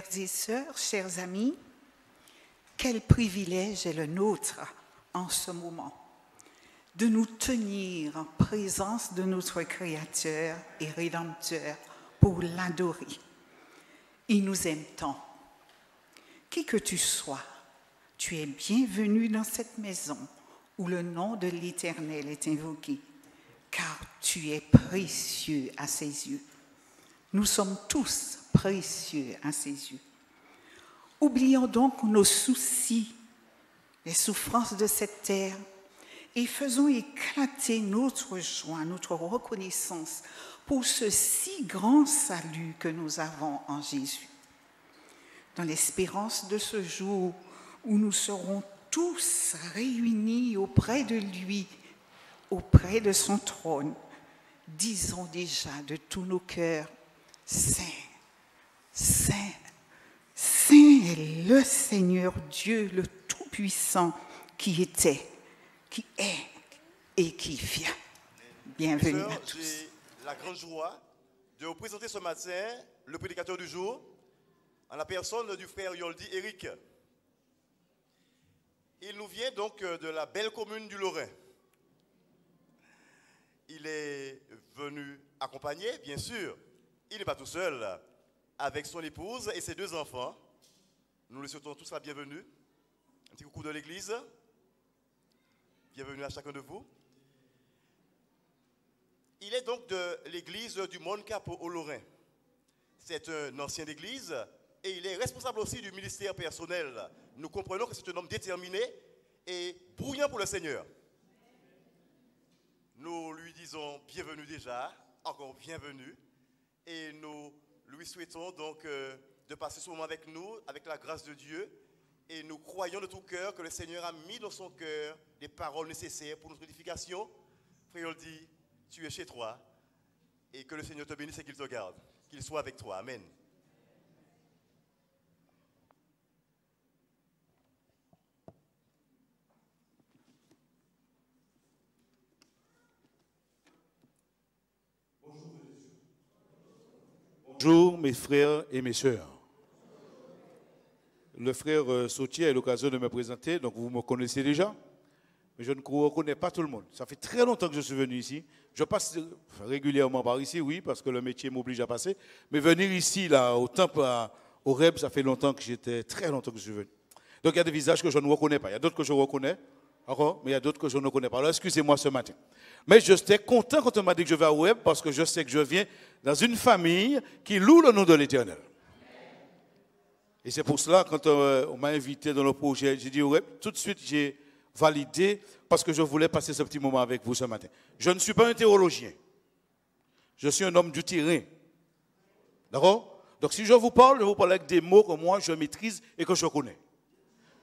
Chers sœurs, chers amis, quel privilège est le nôtre en ce moment de nous tenir en présence de notre Créateur et Rédempteur pour l'adorer. Il nous aime tant. Qui que tu sois, tu es bienvenu dans cette maison où le nom de l'Éternel est invoqué, car tu es précieux à ses yeux. Nous sommes tous précieux à ses yeux. Oublions donc nos soucis, les souffrances de cette terre, et faisons éclater notre joie, notre reconnaissance pour ce si grand salut que nous avons en Jésus. Dans l'espérance de ce jour où nous serons tous réunis auprès de lui, auprès de son trône, disons déjà de tous nos cœurs, Saint, Saint, Saint le Seigneur Dieu, le Tout-Puissant, qui était, qui est et qui vient. Bienvenue à tous. la grande joie de vous présenter ce matin le prédicateur du jour en la personne du frère Yoldi Eric. Il nous vient donc euh, de la belle commune du Lorrain. Il est venu accompagner, bien sûr, il n'est pas tout seul. Avec son épouse et ses deux enfants, nous lui souhaitons tous la bienvenue. Un petit coucou de l'église. Bienvenue à chacun de vous. Il est donc de l'église du Monde cap au Lorrain. C'est un ancien d'église et il est responsable aussi du ministère personnel. Nous comprenons que c'est un homme déterminé et brouillant pour le Seigneur. Nous lui disons bienvenue déjà, encore bienvenue. Et nous lui souhaitons donc euh, de passer ce moment avec nous, avec la grâce de Dieu. Et nous croyons de tout cœur que le Seigneur a mis dans son cœur les paroles nécessaires pour notre édification. Frère, dit, tu es chez toi. Et que le Seigneur te bénisse et qu'il te garde. Qu'il soit avec toi. Amen. Bonjour mes frères et mes sœurs. Le frère euh, Sautier a l'occasion de me présenter, donc vous me connaissez déjà, mais je ne reconnais pas tout le monde. Ça fait très longtemps que je suis venu ici. Je passe euh, régulièrement par ici, oui, parce que le métier m'oblige à passer, mais venir ici, là, au temple, au REB, ça fait longtemps que j'étais, très longtemps que je suis venu. Donc il y a des visages que je ne reconnais pas, il y a d'autres que je reconnais, D'accord Mais il y a d'autres que je ne connais pas. Alors, excusez-moi ce matin. Mais j'étais suis content quand on m'a dit que je vais à Web parce que je sais que je viens dans une famille qui loue le nom de l'Éternel. Et c'est pour cela, quand euh, on m'a invité dans le projet, j'ai dit Web, tout de suite, j'ai validé parce que je voulais passer ce petit moment avec vous ce matin. Je ne suis pas un théologien. Je suis un homme du terrain. D'accord Donc, si je vous parle, je vous parle avec des mots que moi, je maîtrise et que je connais.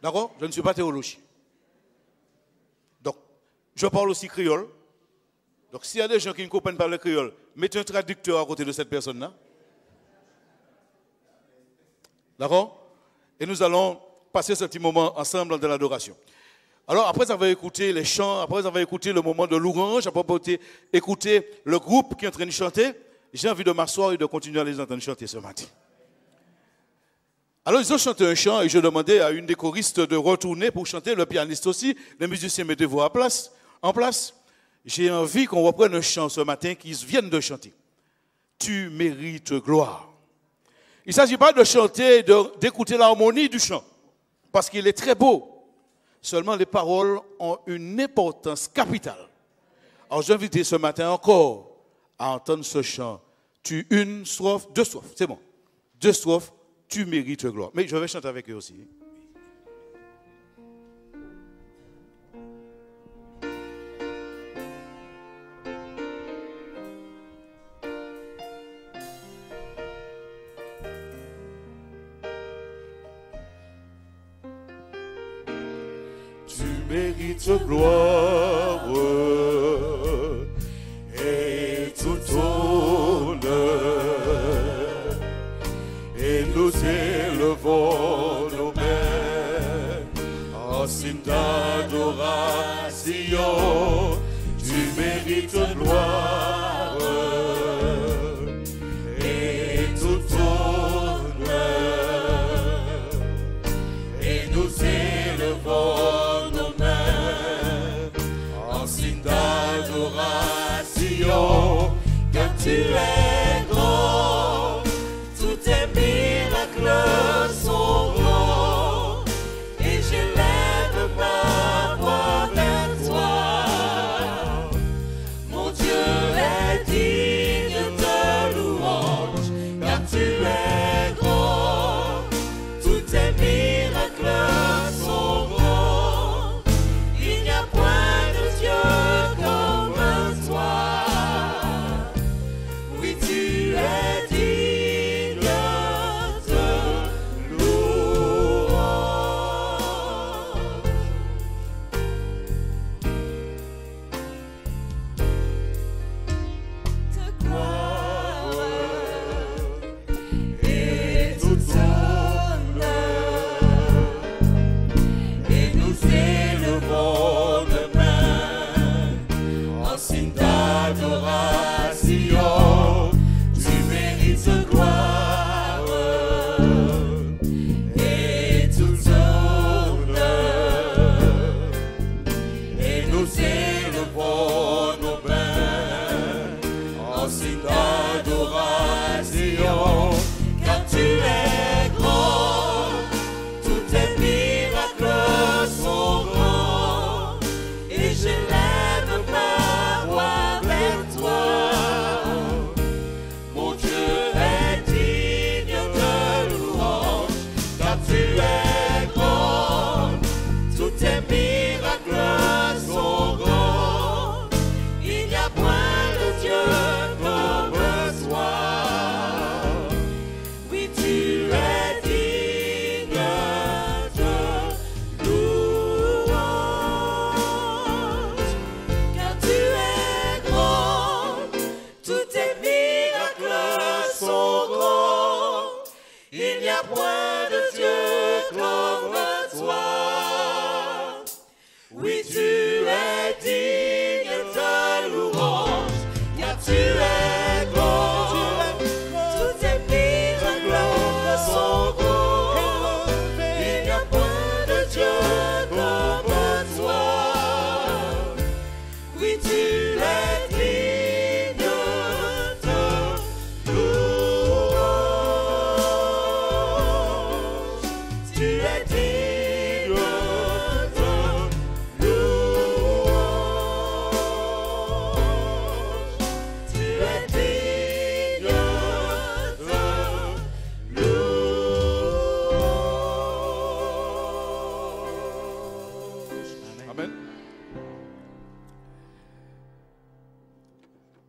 D'accord Je ne suis pas théologien. Je parle aussi créole. Donc s'il y a des gens qui ne comprennent pas le créole, mettez un traducteur à côté de cette personne-là. D'accord Et nous allons passer ce petit moment ensemble dans l'adoration. Alors après avoir écouté les chants, après avoir écouté le moment de louange, après avoir écouté le groupe qui est en train de chanter, j'ai envie de m'asseoir et de continuer à les entendre chanter ce matin. Alors ils ont chanté un chant et je demandais à une des choristes de retourner pour chanter, le pianiste aussi, les musiciens mettez-vous à place en place, j'ai envie qu'on reprenne un chant ce matin qu'ils viennent de chanter. Tu mérites gloire. Il ne s'agit pas de chanter, d'écouter l'harmonie du chant, parce qu'il est très beau. Seulement, les paroles ont une importance capitale. Alors, j'invite ce matin encore à entendre ce chant. Tu une soif, deux soifs, c'est bon. Deux strophes, tu mérites gloire. Mais je vais chanter avec eux aussi. petite gloire.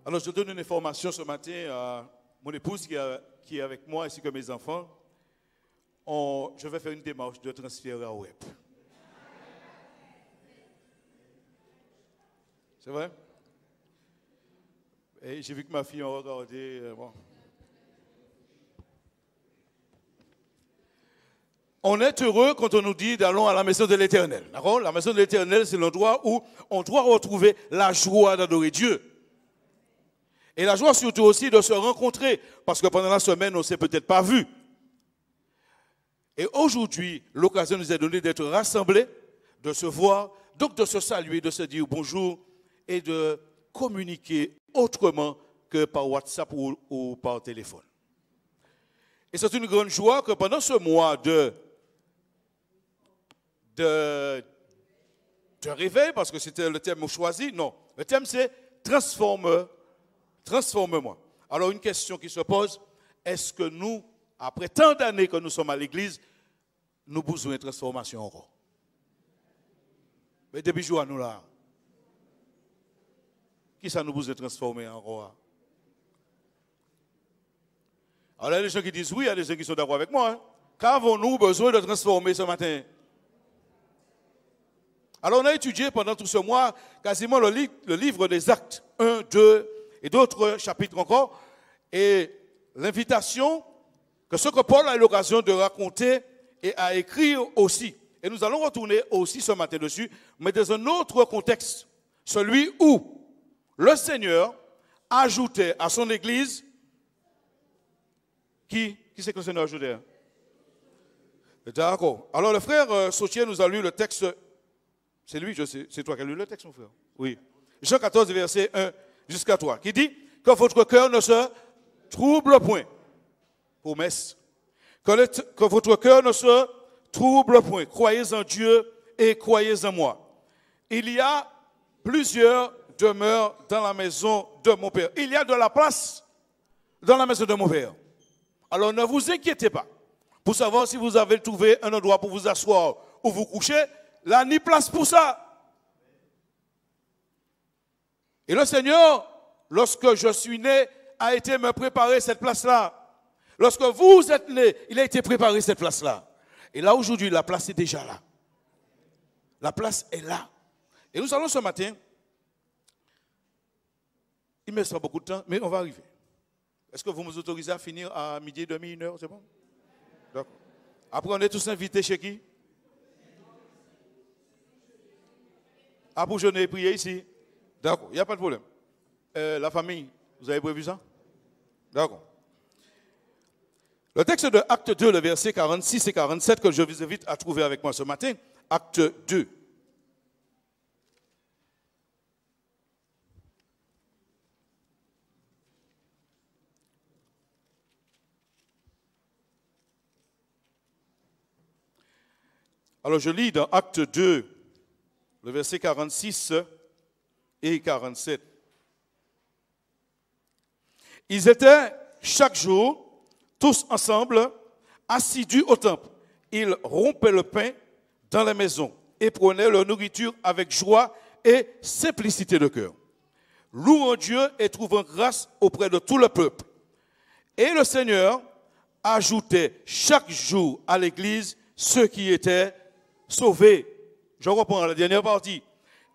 Alors, je donne une information ce matin à mon épouse qui, est avec moi, ainsi que mes enfants. je vais faire une démarche de transférer à web. C'est vrai? Eh, j'ai vu que ma fille a regardé. Euh, on est heureux quand on nous dit d'aller à la maison de l'éternel. La maison de l'éternel, c'est l'endroit où on doit retrouver la joie d'adorer Dieu. Et la joie surtout aussi de se rencontrer, parce que pendant la semaine, on ne s'est peut-être pas vu. Et aujourd'hui, l'occasion nous est donnée d'être rassemblés, de se voir, donc de se saluer, de se dire bonjour et de communiquer autrement que par WhatsApp ou, par téléphone. Et c'est une grande joie que pendant ce mois de, de, de réveil, parce que c'était le thème choisi, non, le thème c'est transforme transforme-moi. Alors une question qui se pose, est-ce que nous, après tant d'années que nous sommes à l'Église, nous avons besoin de transformation roi Mais des bijoux à nous là, qui ça nous besoin de transformer roi? Alors il y a des gens qui disent oui, il y a des gens qui sont d'accord avec moi. Hein. Qu'avons-nous besoin de transformer ce matin Alors on a étudié pendant tout ce mois quasiment le, le livre des actes 1, 2, et d'autres chapitres encore. Et l'invitation que ce que Paul a eu l'occasion de raconter et à écrire aussi. Et nous allons retourner aussi ce matin dessus, mais dans un autre contexte, celui où le Seigneur ajoutait à son Église qui Qui c'est que le Seigneur ajoutait D'accord. Alors le frère euh, Sautier nous a lu le texte. C'est lui, je sais. C'est toi qui as lu le texte, mon frère. Oui. Jean 14, verset 1 jusqu'à toi, qui dit que votre cœur ne se trouble point. Promesse. Que, que votre cœur ne se trouble point. Croyez en Dieu et croyez en moi. Il y a plusieurs demeures dans la maison de mon Père. Il y a de la place dans la maison de mon Père. Alors ne vous inquiétez pas. Pour savoir si vous avez trouvé un endroit pour vous asseoir ou vous coucher, là, ni place pour ça. Et le Seigneur, lorsque je suis né, a été me préparer cette place-là. Lorsque vous êtes né, il a été préparé cette place-là. Et là, aujourd'hui, la place est déjà là. La place est là. Et nous allons ce matin, il me sera beaucoup de temps, mais on va arriver. Est-ce que vous nous autorisez à finir à midi, demi, une heure, c'est bon Après, on est tous invités chez qui À ah, je pour et prier ici. D'accord, il n'y a pas de problème. Euh, la famille, vous avez prévu ça D'accord. Le texte de Acte 2, le verset 46 et 47 que je vous invite à trouver avec moi ce matin, Acte 2. Alors je lis dans Acte 2, le verset 46 et 47. Ils étaient chaque jour, tous ensemble, assidus au temple. Ils rompaient le pain dans la maison et prenaient leur nourriture avec joie et simplicité de cœur, louant Dieu et trouvant grâce auprès de tout le peuple. Et le Seigneur ajoutait chaque jour à l'Église ceux qui étaient sauvés. Je reprends la dernière partie.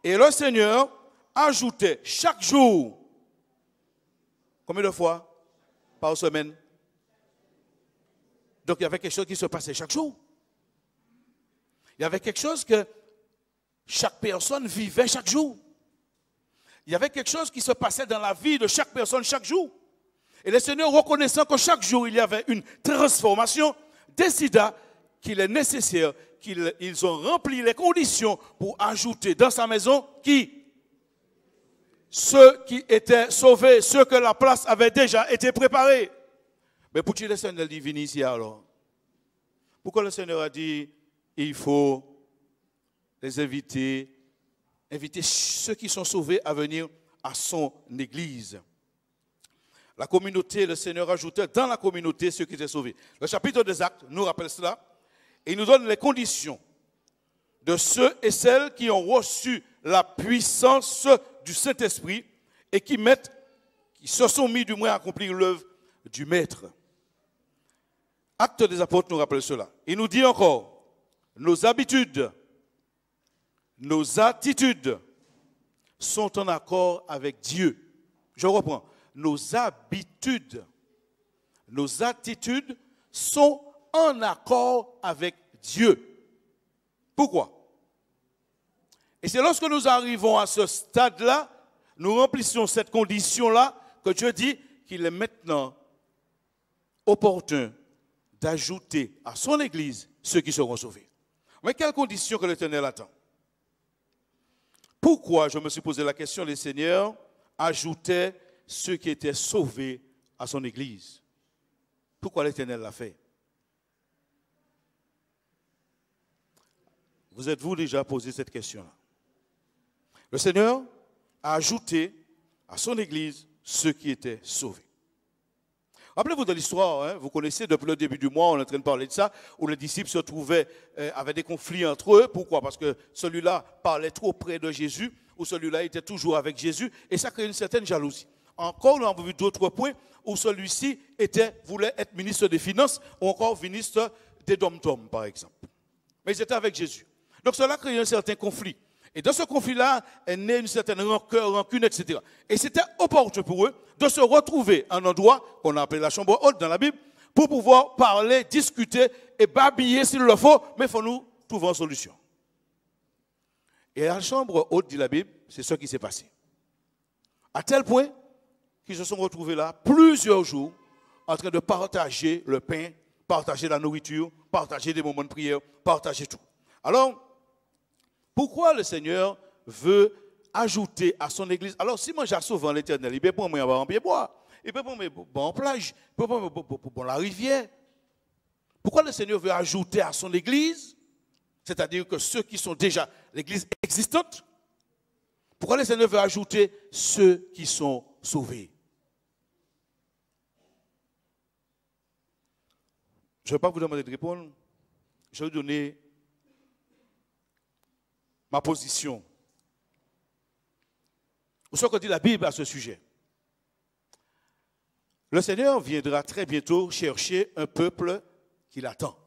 Et le Seigneur ajouter chaque jour, combien de fois par semaine Donc il y avait quelque chose qui se passait chaque jour. Il y avait quelque chose que chaque personne vivait chaque jour. Il y avait quelque chose qui se passait dans la vie de chaque personne chaque jour. Et le Seigneur, reconnaissant que chaque jour il y avait une transformation, décida qu'il est nécessaire qu'ils ont rempli les conditions pour ajouter dans sa maison qui ceux qui étaient sauvés, ceux que la place avait déjà été préparée. Mais pourquoi le Seigneur dit, venez ici alors Pourquoi le Seigneur a dit, il faut les inviter, inviter ceux qui sont sauvés à venir à son église La communauté, le Seigneur ajoutait dans la communauté ceux qui étaient sauvés. Le chapitre des actes nous rappelle cela et nous donne les conditions de ceux et celles qui ont reçu la puissance du Saint-Esprit et qui mettent, qui se sont mis du moins à accomplir l'œuvre du Maître. Acte des apôtres nous rappelle cela. Il nous dit encore, nos habitudes, nos attitudes sont en accord avec Dieu. Je reprends, nos habitudes, nos attitudes sont en accord avec Dieu. Pourquoi et c'est lorsque nous arrivons à ce stade-là, nous remplissons cette condition-là, que Dieu dit qu'il est maintenant opportun d'ajouter à son Église ceux qui seront sauvés. Mais quelles conditions que l'Éternel attend Pourquoi, je me suis posé la question, les seigneurs ajoutait ceux qui étaient sauvés à son Église Pourquoi l'Éternel l'a fait Vous êtes-vous déjà posé cette question-là le Seigneur a ajouté à son Église ceux qui étaient sauvés. Rappelez-vous de l'histoire, hein. vous connaissez depuis le début du mois, on est en train de parler de ça, où les disciples se trouvaient euh, avaient avec des conflits entre eux. Pourquoi Parce que celui-là parlait trop près de Jésus, ou celui-là était toujours avec Jésus, et ça crée une certaine jalousie. Encore, nous avons vu d'autres points où celui-ci voulait être ministre des Finances ou encore ministre des Dom-Tom, par exemple. Mais ils étaient avec Jésus. Donc cela crée un certain conflit. Et dans ce conflit-là est née une certaine rancœur, rancune, etc. Et c'était opportun pour eux de se retrouver à un endroit qu'on appelle la chambre haute dans la Bible pour pouvoir parler, discuter et babiller s'il le faut, mais il faut nous trouver une solution. Et la chambre haute, de la Bible, c'est ce qui s'est passé. À tel point qu'ils se sont retrouvés là plusieurs jours en train de partager le pain, partager la nourriture, partager des moments de prière, partager tout. Alors, pourquoi le Seigneur veut ajouter à son église Alors, si moi sauvé souvent l'éternel, il peut prendre moi en bois, il peut prendre en plage, il peut prendre dans la rivière. Pourquoi le Seigneur veut ajouter à son église C'est-à-dire que ceux qui sont déjà l'église existante, pourquoi le Seigneur veut ajouter ceux qui sont sauvés Je ne vais pas vous demander de répondre. Je vais vous donner ma position. Ou ce que dit la Bible à ce sujet. Le Seigneur viendra très bientôt chercher un peuple qui l'attend.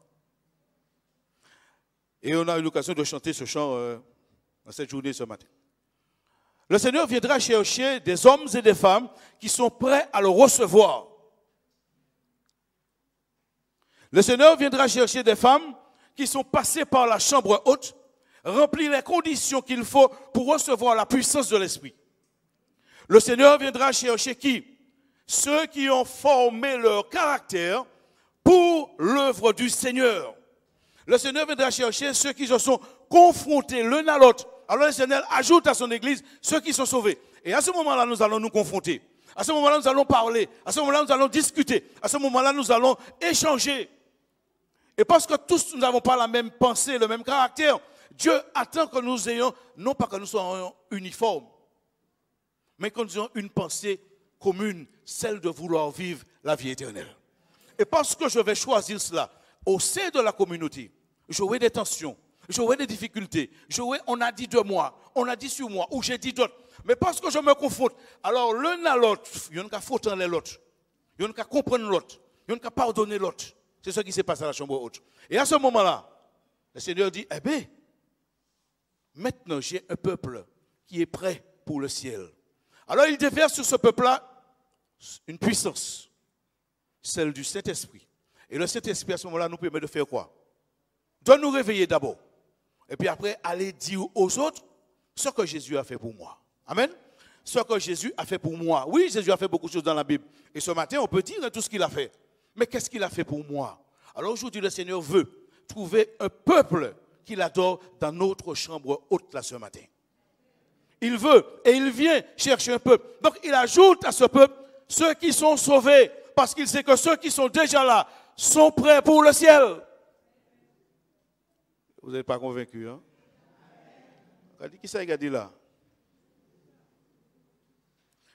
Et on a eu l'occasion de chanter ce chant euh, dans cette journée ce matin. Le Seigneur viendra chercher des hommes et des femmes qui sont prêts à le recevoir. Le Seigneur viendra chercher des femmes qui sont passées par la chambre haute remplit les conditions qu'il faut pour recevoir la puissance de l'Esprit. Le Seigneur viendra chercher qui Ceux qui ont formé leur caractère pour l'œuvre du Seigneur. Le Seigneur viendra chercher ceux qui se sont confrontés l'un à l'autre. Alors le Seigneur ajoute à son Église ceux qui sont sauvés. Et à ce moment-là, nous allons nous confronter. À ce moment-là, nous allons parler. À ce moment-là, nous allons discuter. À ce moment-là, nous allons échanger. Et parce que tous nous n'avons pas la même pensée, le même caractère, Dieu attend que nous ayons, non pas que nous soyons uniformes, mais que nous ayons une pensée commune, celle de vouloir vivre la vie éternelle. Et parce que je vais choisir cela, au sein de la communauté, j'aurai des tensions, j'aurai des difficultés, j'aurai, on a dit de moi, on a dit sur moi, ou j'ai dit d'autres. Mais parce que je me conforte, alors l'un à l'autre, il y a a faute les l'autre, il y a a comprendre l'autre, il y en a pardonner l'autre. C'est ce qui se passe à la chambre haute. Et à ce moment-là, le Seigneur dit, eh bien, Maintenant, j'ai un peuple qui est prêt pour le ciel. Alors il déverse sur ce peuple-là une puissance, celle du Saint-Esprit. Et le Saint-Esprit, à ce moment-là, nous permet de faire quoi De nous réveiller d'abord. Et puis après, aller dire aux autres ce que Jésus a fait pour moi. Amen ce que Jésus a fait pour moi. Oui, Jésus a fait beaucoup de choses dans la Bible. Et ce matin, on peut dire hein, tout ce qu'il a fait. Mais qu'est-ce qu'il a fait pour moi Alors aujourd'hui, le Seigneur veut trouver un peuple qu'il adore dans notre chambre haute là ce matin. Il veut et il vient chercher un peuple. Donc il ajoute à ce peuple ceux qui sont sauvés parce qu'il sait que ceux qui sont déjà là sont prêts pour le ciel. Vous n'êtes pas convaincu, hein? qui ça dit là.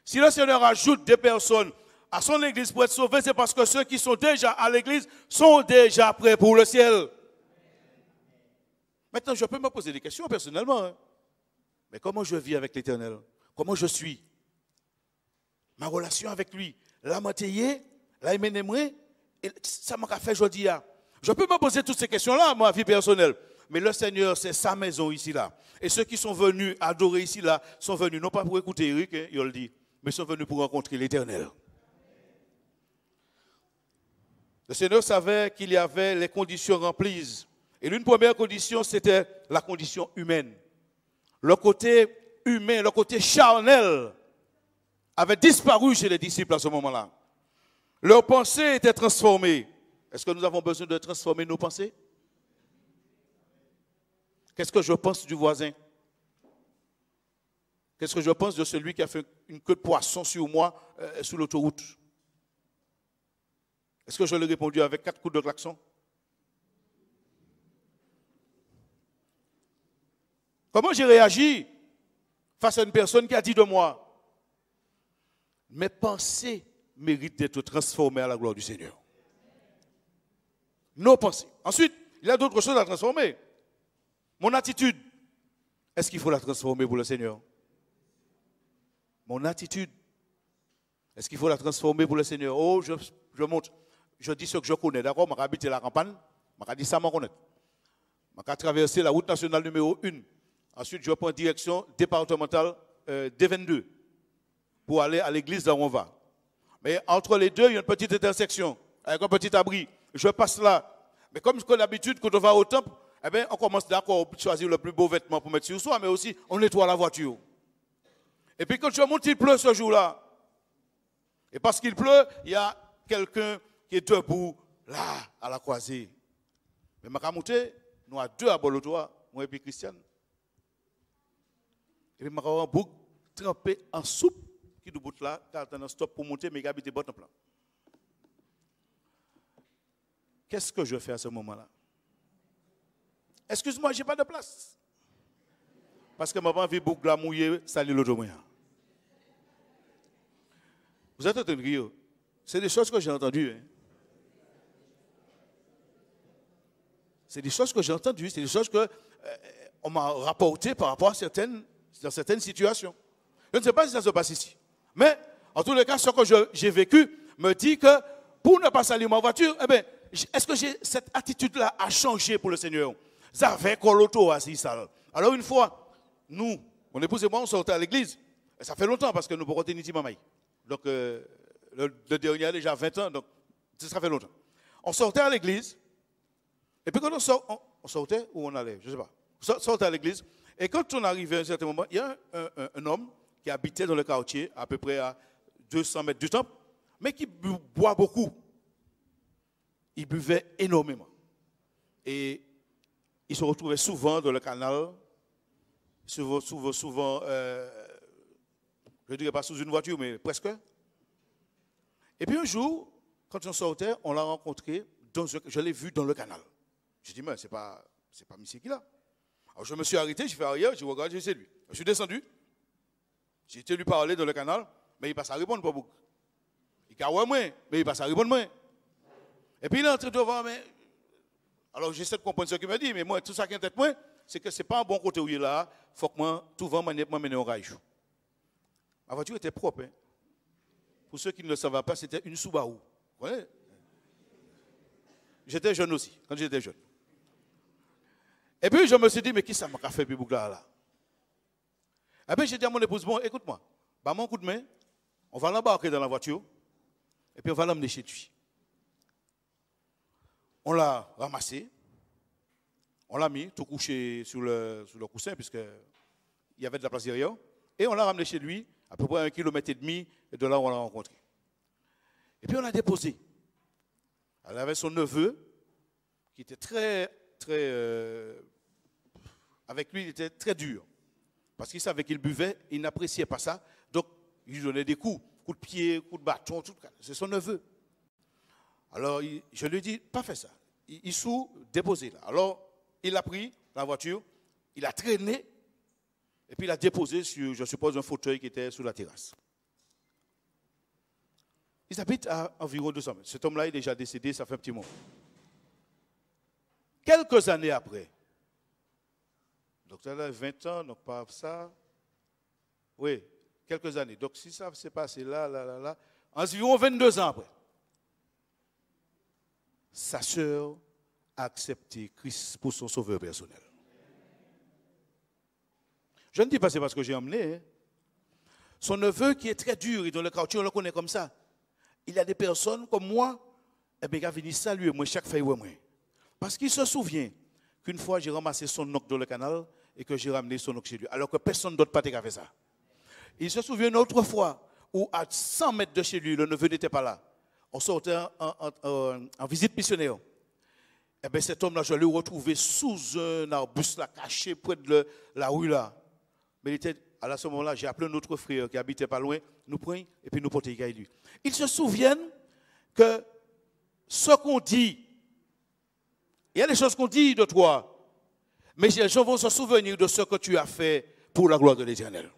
Si le Seigneur ajoute des personnes à son église pour être sauvées, c'est parce que ceux qui sont déjà à l'église sont déjà prêts pour le ciel. Maintenant, je peux me poser des questions personnellement. Hein. Mais comment je vis avec l'Éternel Comment je suis Ma relation avec lui, la moitié, la et ça m'a fait aujourd'hui. Hein. Je peux me poser toutes ces questions-là, ma vie personnelle. Mais le Seigneur, c'est sa maison ici-là. Et ceux qui sont venus adorer ici-là sont venus non pas pour écouter Eric, hein, il le dit, mais sont venus pour rencontrer l'Éternel. Le Seigneur savait qu'il y avait les conditions remplies et l'une première condition, c'était la condition humaine. Le côté humain, le côté charnel avait disparu chez les disciples à ce moment-là. Leurs pensées était transformées. Est-ce que nous avons besoin de transformer nos pensées Qu'est-ce que je pense du voisin Qu'est-ce que je pense de celui qui a fait une queue de poisson sur moi sous euh, sur l'autoroute Est-ce que je l'ai répondu avec quatre coups de klaxon Comment j'ai réagi face à une personne qui a dit de moi, mes pensées méritent d'être transformées à la gloire du Seigneur. Nos pensées. Ensuite, il y a d'autres choses à transformer. Mon attitude, est-ce qu'il faut la transformer pour le Seigneur Mon attitude, est-ce qu'il faut la transformer pour le Seigneur Oh, je, je monte, je dis ce que je connais, d'accord Je habité la campagne, je dis ça, je connais. Je traversé la route nationale numéro 1 Ensuite, je prends direction départementale euh, D22 pour aller à l'église là on va. Mais entre les deux, il y a une petite intersection avec un petit abri. Je passe là. Mais comme d'habitude, quand on va au temple, eh bien, on commence d'accord, choisir le plus beau vêtement pour mettre sur soi, mais aussi on nettoie la voiture. Et puis quand je monte, il pleut ce jour-là. Et parce qu'il pleut, il y a quelqu'un qui est debout, là, à la croisée. Mais ma nous avons deux à Bolotoa, moi et puis Christiane trempé en soupe qui là, car un stop pour monter, mais en plan. Qu'est-ce que je fais à ce moment-là Excuse-moi, je n'ai pas de place. Parce que ma maman vit boucle la mouillée, salut l'autre moyen. Vous êtes de hein. C'est des choses que j'ai entendues. C'est des choses que j'ai euh, entendues, c'est des choses qu'on m'a rapportées par rapport à certaines dans certaines situations. Je ne sais pas si ça se passe ici. Mais en tous les cas, ce que j'ai vécu me dit que pour ne pas salir ma voiture, eh ben, est-ce que j'ai cette attitude-là a changé pour le Seigneur l'auto Alors une fois, nous, mon épouse et moi, on sortait à l'église. ça fait longtemps parce que nous portons tenir Mamaï. Donc euh, le, dernier a déjà 20 ans, donc ça fait longtemps. On sortait à l'église. Et puis quand on, on sortait, où on allait Je ne sais pas. On sortait à l'église. Et quand on arrivait à un certain moment, il y a un, homme qui habitait dans le quartier, à peu près à 200 mètres du temple, mais qui boit beaucoup. Il buvait énormément. Et il se retrouvait souvent dans le canal, souvent, souvent, souvent euh, je ne dirais pas sous une voiture, mais presque. Et puis un jour, quand on sortait, on l'a rencontré, dans, je l'ai vu dans le canal. Je dis, mais ce n'est pas, pas monsieur qui l'a. Alors je me suis arrêté, j'ai fait arrière, je regarde, j'ai lui. Je suis descendu. J'ai été lui parler dans le canal, mais il passe à répondre pas beaucoup. Il a ah ouais, moi, mais il passe à répondre moi. Et puis il est entré devant, mais. Alors j'essaie de comprendre ce qu'il m'a dit, mais moi, tout ça qui est en tête, moi, c'est que ce n'est pas un bon côté où il est là. Il faut que moi, tout va m'amener au rage. Ma voiture était propre. Hein. Pour ceux qui ne le savent pas, c'était une Subaru. J'étais jeune aussi, quand j'étais jeune. Et puis je me suis dit, mais qui ça m'a fait Bibougla là Et puis j'ai dit à mon épouse, bon, écoute-moi, bah mon coup de main, on va l'embarquer dans la voiture, et puis on va l'emmener chez lui. On l'a ramassé, on l'a mis tout couché sur le, le coussin, puisqu'il y avait de la place derrière, et on l'a ramené chez lui, à peu près un kilomètre et demi de là où on l'a rencontré. Et puis on l'a déposé. Elle avait son neveu, qui était très, très euh, avec lui, il était très dur. Parce qu'il savait qu'il buvait, il n'appréciait pas ça. Donc, il lui donnait des coups, coups de pied, coups de bâton, tout. C'est son neveu. Alors, je lui dis dit, pas fait ça. il sous déposé là. Alors, il a pris la voiture, il a traîné, et puis il a déposé sur, je suppose, un fauteuil qui était sous la terrasse. Ils habitent à environ 200 mètres. Cet homme-là est déjà décédé, ça fait un petit moment. Quelques années après, donc, elle a 20 ans, donc pas ça, oui, quelques années. Donc, si ça s'est passé là, là, là, là, environ 22 ans après, sa sœur a accepté Christ pour son sauveur personnel. Je ne dis pas c'est parce que j'ai emmené. Hein. Son neveu qui est très dur, et dans le quartier, on le connaît comme ça. Il y a des personnes comme moi, eh bien, a saluer moi chaque fois, Parce qu'il se souvient qu'une fois, j'ai ramassé son noc dans le canal, et que j'ai ramené son oncle chez lui. Alors que personne d'autre pas fait ça. Il se souvient une autre fois où à 100 mètres de chez lui, le neveu n'était pas là. On sortait en, visite missionnaire. et eh bien, cet homme-là, je l'ai retrouvé sous un arbuste là, caché près de la rue là. Mais il était, à ce moment-là, j'ai appelé notre frère qui habitait pas loin, nous prenons et puis nous portait. Il Ils se souviennent que ce qu'on dit, il y a des choses qu'on dit de toi, mais les gens vont se souvenir de ce que tu as fait pour la gloire de l'Éternel.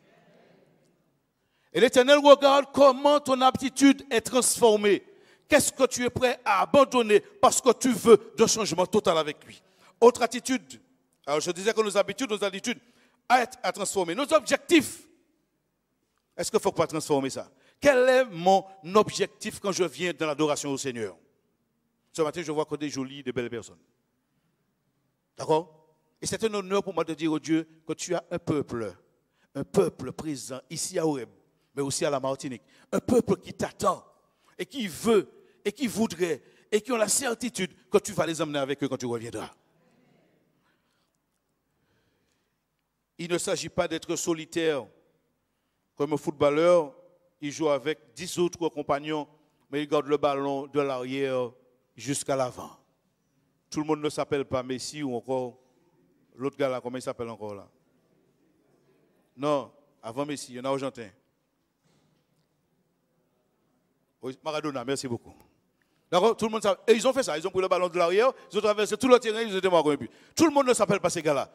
Et l'Éternel regarde comment ton aptitude est transformée. Qu'est-ce que tu es prêt à abandonner parce que tu veux de changement total avec lui. Autre attitude. Alors je disais que nos habitudes, nos attitudes être à transformer. Nos objectifs. Est-ce qu'il ne faut pas transformer ça Quel est mon objectif quand je viens dans l'adoration au Seigneur Ce matin, je vois que des jolies, des belles personnes. D'accord et c'est un honneur pour moi de dire au Dieu que tu as un peuple, un peuple présent ici à Oreb, mais aussi à la Martinique. Un peuple qui t'attend et qui veut et qui voudrait et qui ont la certitude que tu vas les emmener avec eux quand tu reviendras. Il ne s'agit pas d'être solitaire. Comme un footballeur, il joue avec dix autres compagnons, mais il garde le ballon de l'arrière jusqu'à l'avant. Tout le monde ne s'appelle pas Messi ou encore L'autre gars là, comment il s'appelle encore là Non, avant Messi, il y en a Argentin. Maradona, merci beaucoup. D'accord Tout le monde s'appelle... Et ils ont fait ça. Ils ont pris le ballon de l'arrière, ils ont traversé tout le terrain, ils ont été Tout le monde ne s'appelle pas ces gars-là.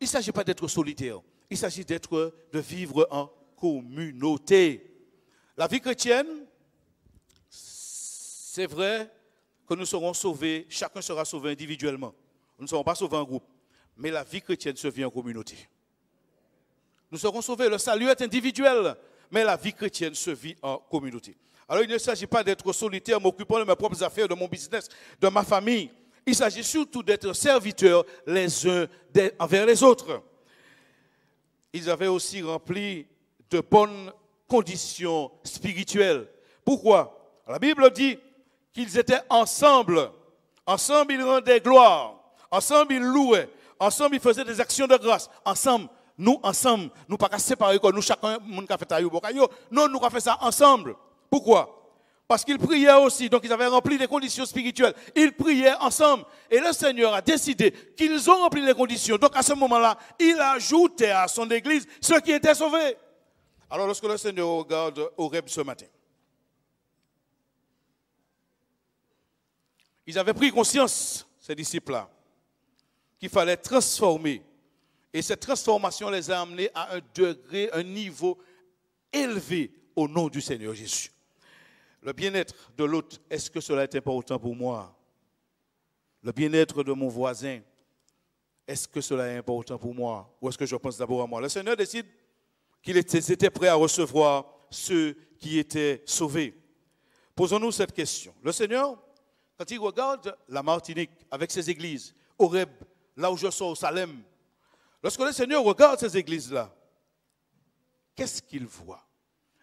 Il ne s'agit pas d'être solitaire. Il s'agit d'être, de vivre en communauté. La vie chrétienne, c'est vrai que nous serons sauvés, chacun sera sauvé individuellement. Nous ne serons pas sauvés en groupe mais la vie chrétienne se vit en communauté. Nous serons sauvés. Le salut est individuel, mais la vie chrétienne se vit en communauté. Alors il ne s'agit pas d'être solitaire, m'occupant de mes propres affaires, de mon business, de ma famille. Il s'agit surtout d'être serviteurs les uns envers les autres. Ils avaient aussi rempli de bonnes conditions spirituelles. Pourquoi La Bible dit qu'ils étaient ensemble. Ensemble, ils rendaient gloire. Ensemble, ils louaient. Ensemble, ils faisaient des actions de grâce. Ensemble, nous, ensemble, nous pas séparer, nous chacun, fait ça, nous avons fait ça ensemble. Pourquoi? Parce qu'ils priaient aussi, donc ils avaient rempli les conditions spirituelles. Ils priaient ensemble. Et le Seigneur a décidé qu'ils ont rempli les conditions. Donc à ce moment-là, il ajoutait à son Église ceux qui étaient sauvés. Alors lorsque le Seigneur regarde au rêve ce matin, ils avaient pris conscience, ces disciples-là, qu'il fallait transformer. Et cette transformation les a amenés à un degré, un niveau élevé au nom du Seigneur Jésus. Le bien-être de l'autre, est-ce que cela est important pour moi Le bien-être de mon voisin, est-ce que cela est important pour moi Ou est-ce que je pense d'abord à moi Le Seigneur décide qu'il était prêt à recevoir ceux qui étaient sauvés. Posons-nous cette question. Le Seigneur, quand il regarde la Martinique avec ses églises, aurait là où je sors au Salem. Lorsque le Seigneur regarde ces églises-là, qu'est-ce qu'il voit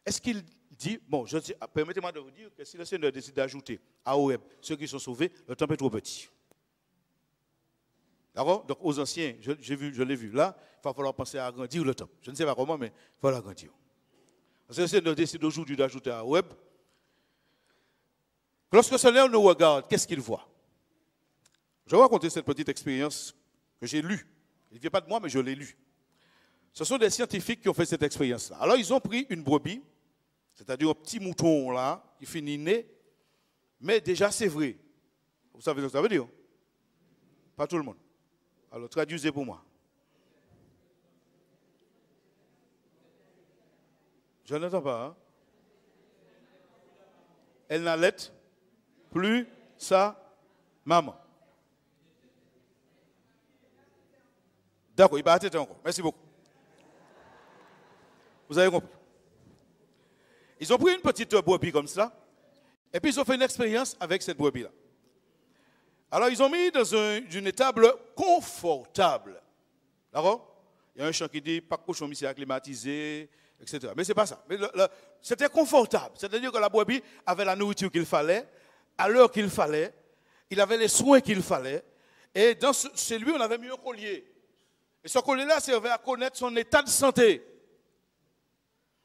Est-ce qu'il dit, bon, ah, permettez-moi de vous dire que si le Seigneur décide d'ajouter à Web ceux qui sont sauvés, le temple est trop petit. D'accord Donc aux anciens, je, je l'ai vu là, il va falloir penser à agrandir le temple. Je ne sais pas comment, mais il va falloir Parce que le Seigneur décide aujourd'hui d'ajouter à Oeb. Lorsque le Seigneur nous regarde, qu'est-ce qu'il voit Je vais raconter cette petite expérience que j'ai lu. Il ne vient pas de moi, mais je l'ai lu. Ce sont des scientifiques qui ont fait cette expérience-là. Alors, ils ont pris une brebis, c'est-à-dire un petit mouton là, il finit né, mais déjà c'est vrai. Vous savez ce que ça veut dire Pas tout le monde. Alors, traduisez pour moi. Je n'entends pas. Hein. Elle n'allait plus sa maman. D'accord, il va arrêter encore. Merci beaucoup. Vous avez compris Ils ont pris une petite brebis comme ça, et puis ils ont fait une expérience avec cette brebis-là. Alors ils ont mis dans une étable confortable. D'accord Il y a un chant qui dit, pas cochon, mais c'est acclimatisé, etc. Mais ce n'est pas ça. C'était confortable. C'est-à-dire que la brebis avait la nourriture qu'il fallait, à l'heure qu'il fallait, il avait les soins qu'il fallait, et chez lui, on avait mis un collier. Et ce collier-là servait à connaître son état de santé.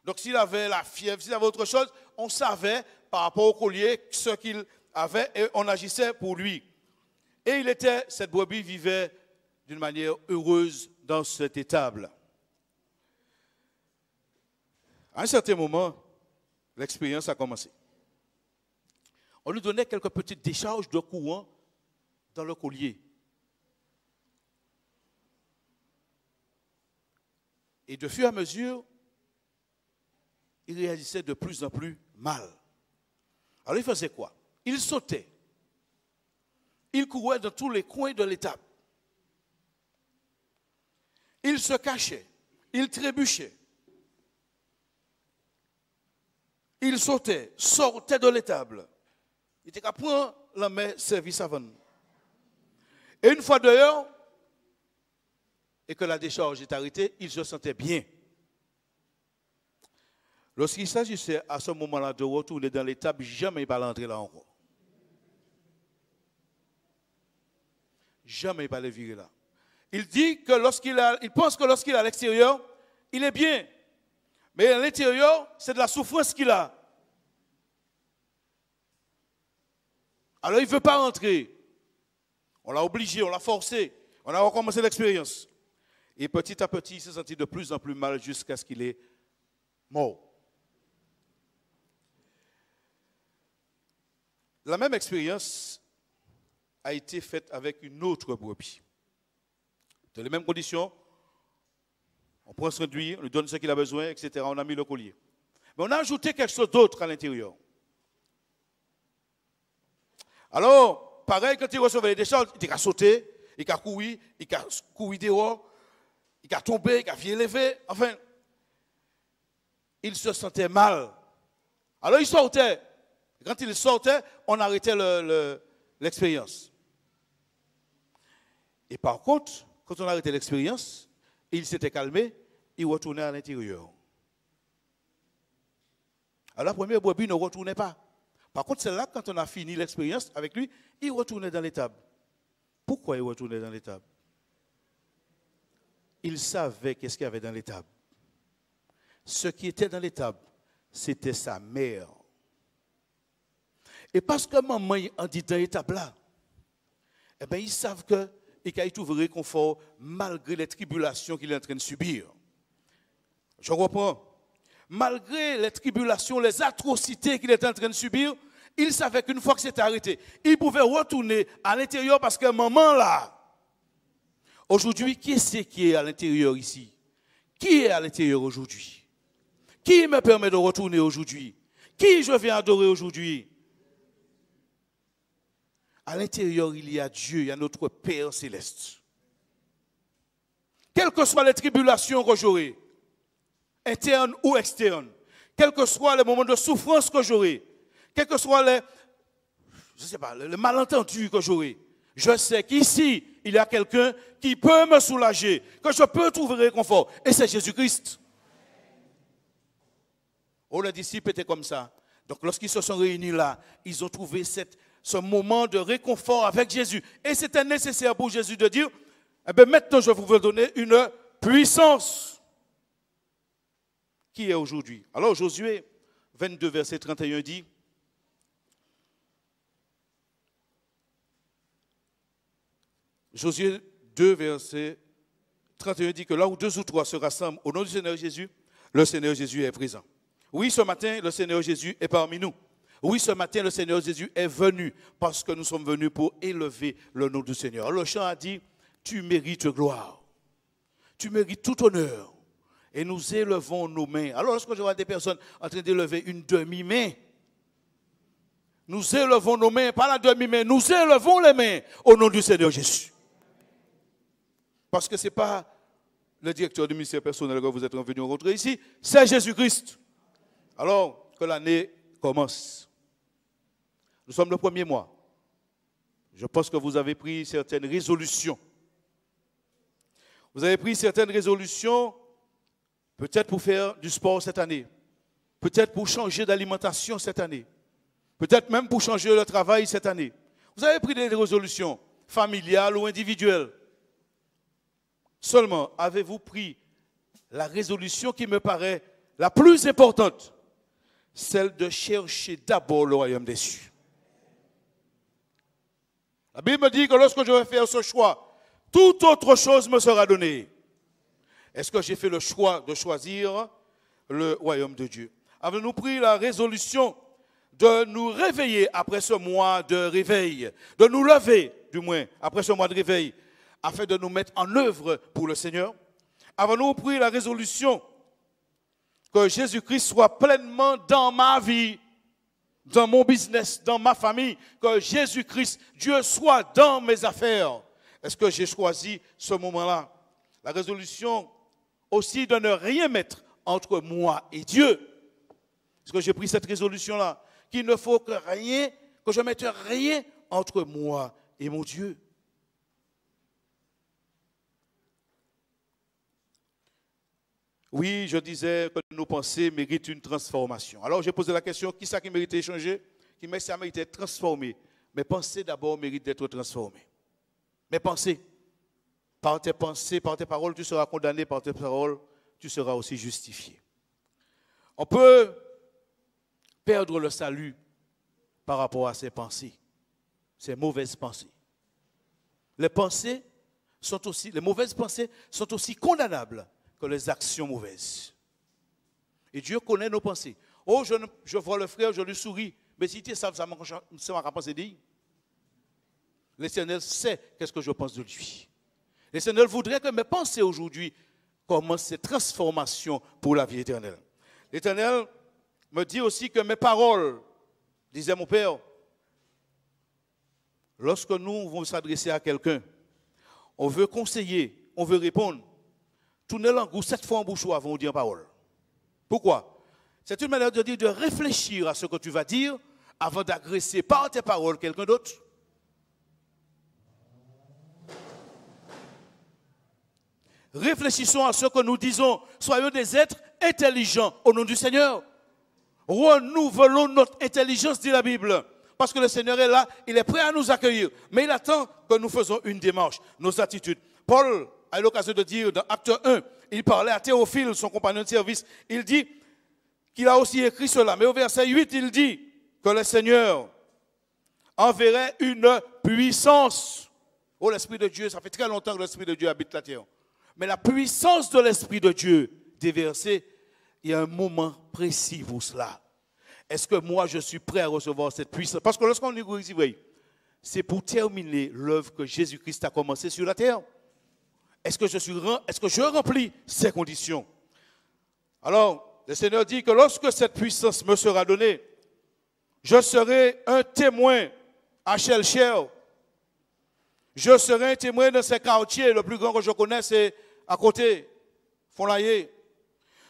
Donc s'il avait la fièvre, s'il avait autre chose, on savait par rapport au collier ce qu'il avait et on agissait pour lui. Et il était, cette brebis vivait d'une manière heureuse dans cette étable. À un certain moment, l'expérience a commencé. On lui donnait quelques petites décharges de courant dans le collier. Et de fur et à mesure, il réagissait de plus en plus mal. Alors il faisait quoi Il sautait. Il courait dans tous les coins de l'étape. Il se cachait. Il trébuchait. Il sautait, sortait de l'étable. Il était qu'à point la main service avant. Et une fois dehors, et que la décharge est arrêtée, il se sentait bien. Lorsqu'il s'agissait à ce moment-là de retourner dans l'étape, jamais il va rentrer là encore. Jamais il le virer là. Il dit que lorsqu'il a, il pense que lorsqu'il est à l'extérieur, il est bien. Mais à l'intérieur, c'est de la souffrance qu'il a. Alors il ne veut pas rentrer. On l'a obligé, on l'a forcé. On a recommencé l'expérience. Et petit à petit, il s'est senti de plus en plus mal jusqu'à ce qu'il est mort. La même expérience a été faite avec une autre brebis. Dans les mêmes conditions, on prend soin de on lui donne ce qu'il a besoin, etc. On a mis le collier. Mais on a ajouté quelque chose d'autre à l'intérieur. Alors, pareil, quand il recevait les décharges, il a sauté, il a couru, il a couru dehors, il a tombé, il a fait élevé. enfin. Il se sentait mal. Alors il sortait. Quand il sortait, on arrêtait l'expérience. Et par contre, quand on arrêtait l'expérience, il s'était calmé, il retournait à l'intérieur. Alors la première brebis ne retournait pas. Par contre, c'est là quand on a fini l'expérience avec lui, il retournait dans l'étable. Pourquoi il retournait dans l'étable il savait qu'est-ce qu'il y avait dans l'étable. Ce qui était dans l'étable, c'était sa mère. Et parce que maman en dit dans l'étable là, eh bien, ils savent que il le réconfort malgré les tribulations qu'il est en train de subir. Je reprends. Malgré les tribulations, les atrocités qu'il est en train de subir, il savait qu'une fois que c'était arrêté, il pouvait retourner à l'intérieur parce que maman là, Aujourd'hui, qui est-ce qui est à l'intérieur ici Qui est à l'intérieur aujourd'hui Qui me permet de retourner aujourd'hui Qui je viens adorer aujourd'hui À l'intérieur, il y a Dieu, il y a notre Père céleste. Quelles que soient les tribulations que j'aurai, internes ou externes, quels que soient les moments de souffrance que j'aurai, quels que soient les, je sais les malentendus que j'aurai, je sais qu'ici, il y a quelqu'un qui peut me soulager, que je peux trouver réconfort. Et c'est Jésus-Christ. Oh, les disciples étaient comme ça. Donc lorsqu'ils se sont réunis là, ils ont trouvé ce moment de réconfort avec Jésus. Et c'était nécessaire pour Jésus de dire, eh bien maintenant je vous veux donner une puissance qui est aujourd'hui. Alors Josué 22, verset 31 dit, Josué 2, verset 31 dit que là où deux ou trois se rassemblent au nom du Seigneur Jésus, le Seigneur Jésus est présent. Oui, ce matin, le Seigneur Jésus est parmi nous. Oui, ce matin, le Seigneur Jésus est venu parce que nous sommes venus pour élever le nom du Seigneur. Le chant a dit, tu mérites gloire. Tu mérites tout honneur. Et nous élevons nos mains. Alors lorsque je vois des personnes en train d'élever une demi-main, nous élevons nos mains, pas la demi-main, nous élevons les mains au nom du Seigneur Jésus. Parce que ce n'est pas le directeur du ministère personnel que vous êtes venu rencontrer ici, c'est Jésus-Christ. Alors que l'année commence. Nous sommes le premier mois. Je pense que vous avez pris certaines résolutions. Vous avez pris certaines résolutions, peut-être pour faire du sport cette année, peut-être pour changer d'alimentation cette année, peut-être même pour changer le travail cette année. Vous avez pris des résolutions familiales ou individuelles. Seulement, avez-vous pris la résolution qui me paraît la plus importante Celle de chercher d'abord le royaume des cieux. La Bible me dit que lorsque je vais faire ce choix, toute autre chose me sera donnée. Est-ce que j'ai fait le choix de choisir le royaume de Dieu Avez-vous pris la résolution de nous réveiller après ce mois de réveil, de nous lever du moins après ce mois de réveil afin de nous mettre en œuvre pour le Seigneur Avons-nous pris la résolution que Jésus-Christ soit pleinement dans ma vie, dans mon business, dans ma famille, que Jésus-Christ, Dieu soit dans mes affaires Est-ce que j'ai choisi ce moment-là La résolution aussi de ne rien mettre entre moi et Dieu. Est-ce que j'ai pris cette résolution-là Qu'il ne faut que rien, que je mette rien entre moi et mon Dieu. Oui, je disais que nos pensées méritent une transformation. Alors j'ai posé la question, qui ça qui mérite d'échanger Qui mérite ça mérite d'être transformé Mes pensées d'abord méritent d'être transformées. Mes pensées. Par tes pensées, par tes paroles, tu seras condamné, par tes paroles, tu seras aussi justifié. On peut perdre le salut par rapport à ses pensées, ses mauvaises pensées. Les pensées sont aussi, les mauvaises pensées sont aussi condamnables que les actions mauvaises. Et Dieu connaît nos pensées. Oh, je, vois le frère, je lui souris. Mais si tu sais, ça m'a pensé de L'Éternel sait qu'est-ce que je pense de lui. L'Éternel voudrait que mes pensées aujourd'hui commencent ces transformations pour la vie éternelle. L'Éternel me dit aussi que mes paroles, disait mon père, lorsque nous vont s'adresser à quelqu'un, on veut conseiller, on veut répondre, Tournez l'angoisse sept fois en bouche avant de dire parole. Pourquoi C'est une manière de dire de réfléchir à ce que tu vas dire avant d'agresser par tes paroles quelqu'un d'autre. Réfléchissons à ce que nous disons. Soyons des êtres intelligents au nom du Seigneur. Renouvelons notre intelligence, dit la Bible. Parce que le Seigneur est là, il est prêt à nous accueillir. Mais il attend que nous faisons une démarche, nos attitudes. Paul a eu l'occasion de dire dans Acte 1, il parlait à Théophile, son compagnon de service, il dit qu'il a aussi écrit cela. Mais au verset 8, il dit que le Seigneur enverrait une puissance. Oh, l'Esprit de Dieu, ça fait très longtemps que l'Esprit de Dieu habite la terre. Mais la puissance de l'Esprit de Dieu déversée, il y a un moment précis pour cela. Est-ce que moi, je suis prêt à recevoir cette puissance Parce que lorsqu'on est c'est pour terminer l'œuvre que Jésus-Christ a commencée sur la terre. Est-ce que, je suis, est-ce que je remplis ces conditions Alors, le Seigneur dit que lorsque cette puissance me sera donnée, je serai un témoin à Shell. Je serai un témoin de ces quartiers. Le plus grand que je connais, c'est à côté, Fonlayer.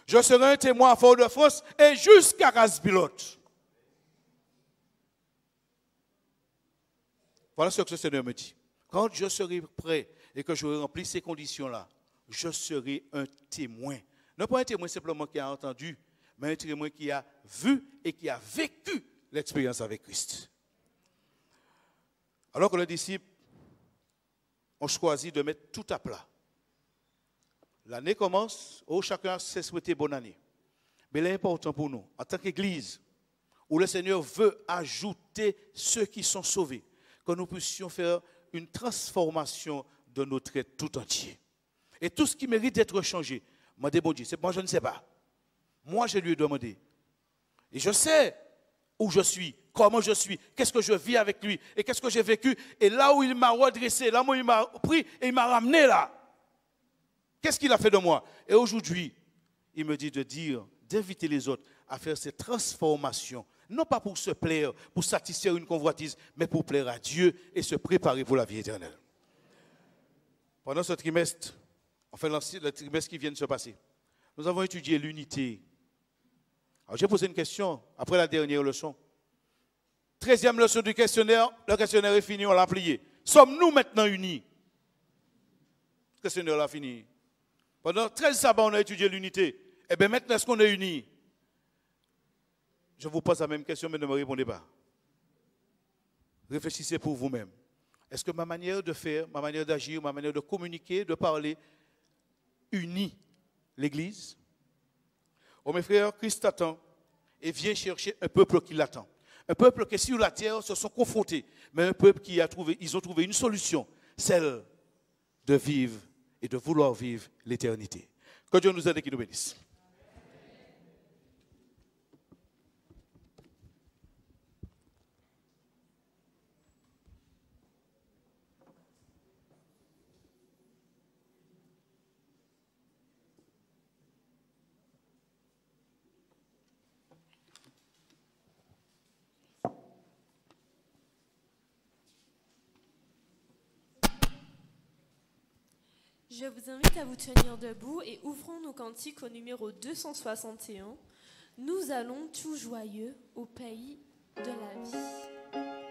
Je serai un témoin à Fort-de-France et jusqu'à Gaspilote. Voilà ce que le Seigneur me dit. Quand je serai prêt et que je rempli ces conditions-là, je serai un témoin. Non pas un témoin simplement qui a entendu, mais un témoin qui a vu et qui a vécu l'expérience avec Christ. Alors que les disciples ont choisi de mettre tout à plat. L'année commence, oh, chacun s'est souhaité bonne année. Mais l'important pour nous, en tant qu'Église, où le Seigneur veut ajouter ceux qui sont sauvés, que nous puissions faire une transformation de notre être tout entier. Et tout ce qui mérite d'être changé, m'a dit, bon Dieu, c'est moi, je ne sais pas. Moi, je lui ai demandé. Et je sais où je suis, comment je suis, qu'est-ce que je vis avec lui, et qu'est-ce que j'ai vécu. Et là où il m'a redressé, là où il m'a pris, et il m'a ramené là. Qu'est-ce qu'il a fait de moi Et aujourd'hui, il me dit de dire, d'inviter les autres à faire ces transformations, non pas pour se plaire, pour satisfaire une convoitise, mais pour plaire à Dieu et se préparer pour la vie éternelle. Pendant ce trimestre, enfin le trimestre qui vient de se passer, nous avons étudié l'unité. Alors j'ai posé une question après la dernière leçon. Treizième leçon du questionnaire, le questionnaire est fini, on l'a plié. Sommes-nous maintenant unis Le questionnaire l'a fini. Pendant 13 sabbats, on a étudié l'unité. Eh bien maintenant, est-ce qu'on est unis Je vous pose la même question, mais ne me répondez pas. Réfléchissez pour vous-même. Est-ce que ma manière de faire, ma manière d'agir, ma manière de communiquer, de parler, unit l'Église Oh mes frères, Christ attend et vient chercher un peuple qui l'attend. Un peuple qui sur la terre se sont confrontés, mais un peuple qui a trouvé, ils ont trouvé une solution, celle de vivre et de vouloir vivre l'éternité. Que Dieu nous aide et qu'il nous bénisse. Je vous invite à vous tenir debout et ouvrons nos cantiques au numéro 261. Nous allons tout joyeux au pays de la vie.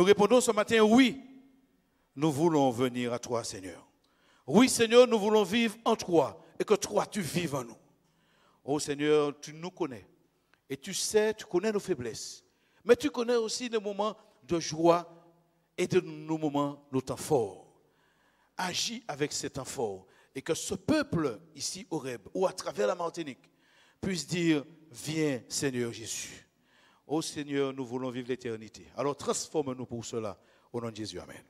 Nous répondons ce matin, oui, nous voulons venir à toi, Seigneur. Oui, Seigneur, nous voulons vivre en toi et que toi, tu vives en nous. Oh Seigneur, tu nous connais et tu sais, tu connais nos faiblesses, mais tu connais aussi nos moments de joie et de nos moments, nos temps forts. Agis avec ces temps forts et que ce peuple ici au Reb ou à travers la Martinique puisse dire, viens Seigneur Jésus. Ô Seigneur, nous voulons vivre l'éternité. Alors transforme-nous pour cela. Au nom de Jésus, Amen.